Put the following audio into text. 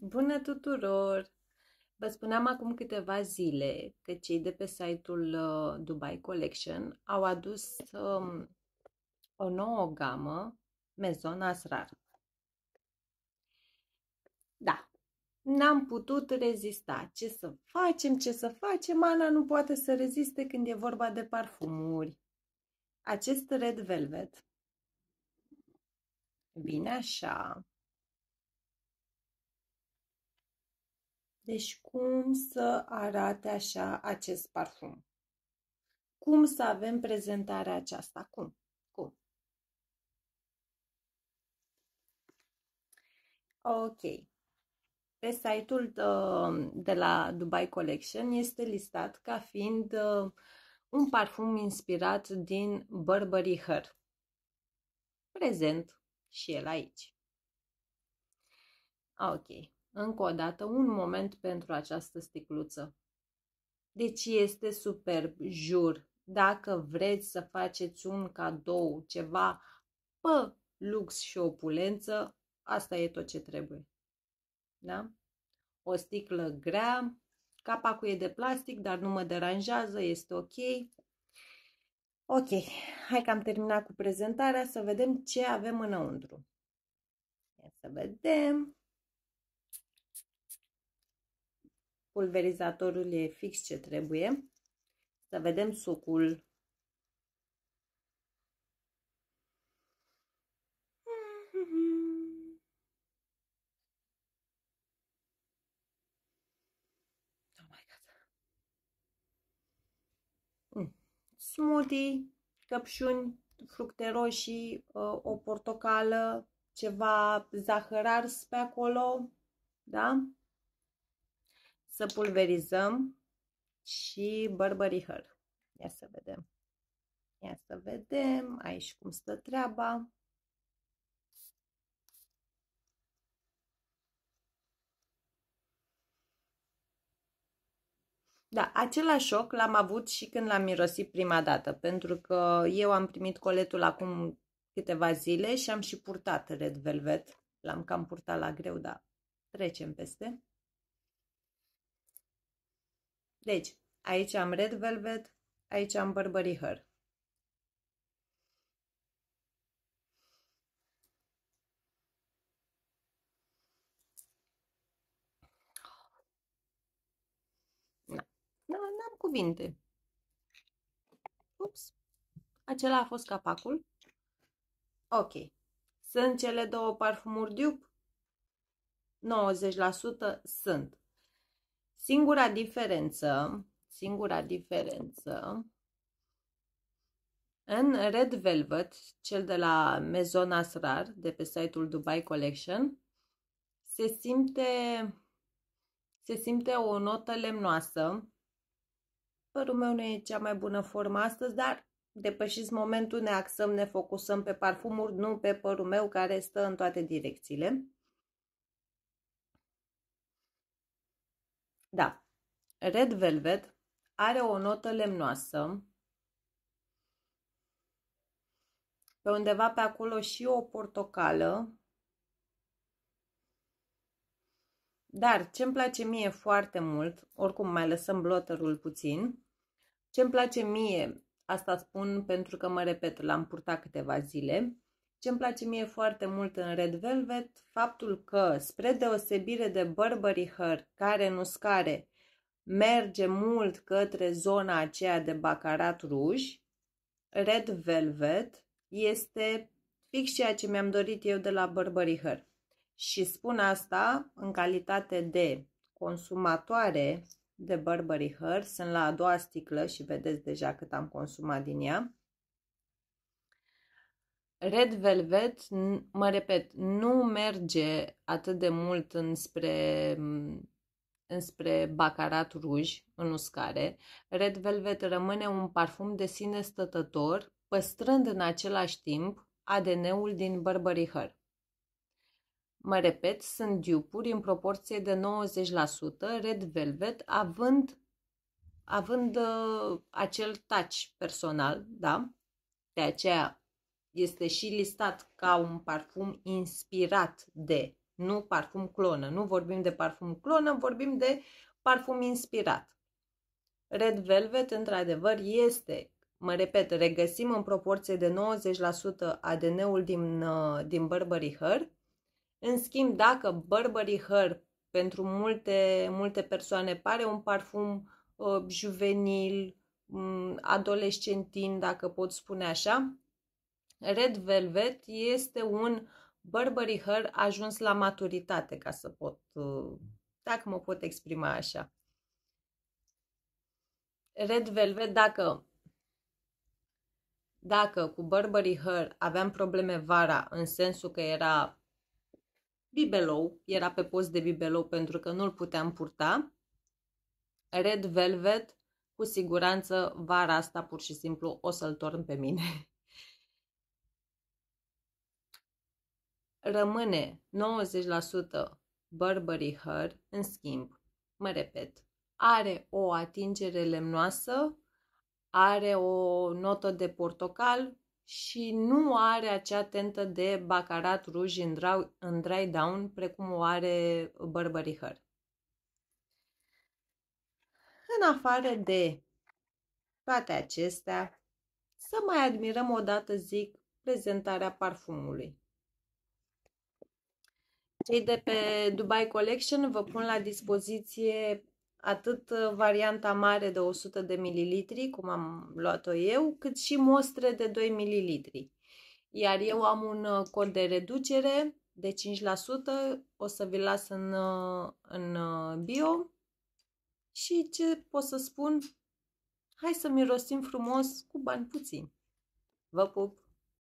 Bună tuturor! Vă spuneam acum câteva zile că cei de pe site-ul uh, Dubai Collection au adus um, o nouă gamă Maison Asrar. Da, n-am putut rezista. Ce să facem, ce să facem? Ana nu poate să reziste când e vorba de parfumuri. Acest Red Velvet vine așa, Deci cum să arate așa acest parfum? Cum să avem prezentarea aceasta? Cum? Cum? Ok. Pe site-ul uh, de la Dubai Collection este listat ca fiind uh, un parfum inspirat din Burberry Her. Prezent și el aici. Ok. Încă o dată, un moment pentru această sticluță. Deci este superb, jur. Dacă vreți să faceți un cadou, ceva pe lux și opulență, asta e tot ce trebuie. Da? O sticlă grea, capacul e de plastic, dar nu mă deranjează, este ok. Ok, hai că am terminat cu prezentarea, să vedem ce avem înăuntru. Ia să vedem. Pulverizatorul e fix ce trebuie. Să vedem sucul. Oh hmm. Smoothie, căpșuni, fructe roșii, uh, o portocală, ceva zahăr ars pe acolo, da? să pulverizăm și Burberry Her. Ia să vedem. Ia să vedem aici cum stă treaba. Da, același șoc l-am avut și când l-am mirosit prima dată, pentru că eu am primit coletul acum câteva zile și am și purtat Red Velvet. L-am cam purtat la greu, dar trecem peste. Deci, aici am Red Velvet, aici am Burberry Her. n-am cuvinte. Ups. Acela a fost capacul. Ok. Sunt cele două parfumuri dupe? 90% sunt. Singura diferență, singura diferență în Red Velvet, cel de la Maison Asrar, de pe site-ul Dubai Collection, se simte, se simte o notă lemnoasă. Părul meu nu e cea mai bună formă astăzi, dar depășiți momentul, ne axăm, ne focusăm pe parfumuri, nu pe părul meu care stă în toate direcțiile. Da. Red Velvet are o notă lemnoasă. Pe undeva pe acolo și o portocală. Dar ce îmi place mie foarte mult, oricum mai lăsăm blotterul puțin, ce îmi place mie, asta spun pentru că mă repet, l-am purtat câteva zile, ce îmi place mie foarte mult în Red Velvet, faptul că, spre deosebire de Burberry Her, care nu scare, merge mult către zona aceea de bacarat ruj, Red Velvet este fix ceea ce mi-am dorit eu de la Burberry Her. Și spun asta în calitate de consumatoare de Burberry Her, sunt la a doua sticlă și vedeți deja cât am consumat din ea. Red Velvet, mă repet, nu merge atât de mult înspre, înspre bacarat ruj în uscare. Red Velvet rămâne un parfum de sine stătător, păstrând în același timp ADN-ul din Burberry Her. Mă repet, sunt dupuri în proporție de 90%, Red Velvet având, având uh, acel touch personal, da? De aceea este și listat ca un parfum inspirat de, nu parfum clonă. Nu vorbim de parfum clonă, vorbim de parfum inspirat. Red Velvet, într-adevăr, este, mă repet, regăsim în proporție de 90% ADN-ul din, uh, din Burberry Her. În schimb, dacă Burberry Her pentru multe, multe persoane pare un parfum uh, juvenil, mm, adolescentin, dacă pot spune așa, Red Velvet este un Burberry Her ajuns la maturitate, ca să pot, uh, dacă mă pot exprima așa. Red Velvet, dacă, dacă cu Burberry Her aveam probleme vara, în sensul că era bibelou, era pe post de bibelou pentru că nu-l puteam purta, Red Velvet, cu siguranță vara asta pur și simplu o să-l torn pe mine. rămâne 90% Burberry Her, în schimb, mă repet, are o atingere lemnoasă, are o notă de portocal și nu are acea tentă de bacarat ruj în, în dry down precum o are Burberry Her. În afară de toate acestea, să mai admirăm odată, zic, prezentarea parfumului. Cei de pe Dubai Collection vă pun la dispoziție atât uh, varianta mare de 100 de ml, cum am luat-o eu, cât și mostre de 2 ml. Iar eu am un uh, cod de reducere de 5%, o să vi las în, uh, în bio. Și ce pot să spun? Hai să mirosim frumos cu bani puțini. Vă pup!